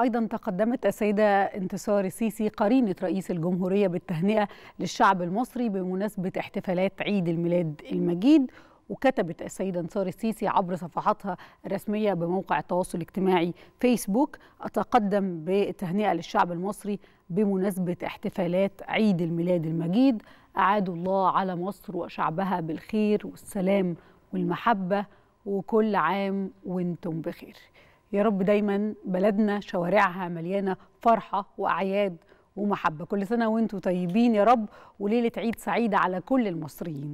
أيضا تقدمت السيدة انتصار السيسي قرينة رئيس الجمهورية بالتهنئة للشعب المصري بمناسبة احتفالات عيد الميلاد المجيد وكتبت السيدة انتصار السيسي عبر صفحاتها الرسمية بموقع التواصل الاجتماعي فيسبوك أتقدم بالتهنئة للشعب المصري بمناسبة احتفالات عيد الميلاد المجيد أعاد الله على مصر وشعبها بالخير والسلام والمحبة وكل عام وانتم بخير يا رب دايما بلدنا شوارعها مليانه فرحه واعياد ومحبه كل سنه وانتم طيبين يا رب وليله عيد سعيده على كل المصريين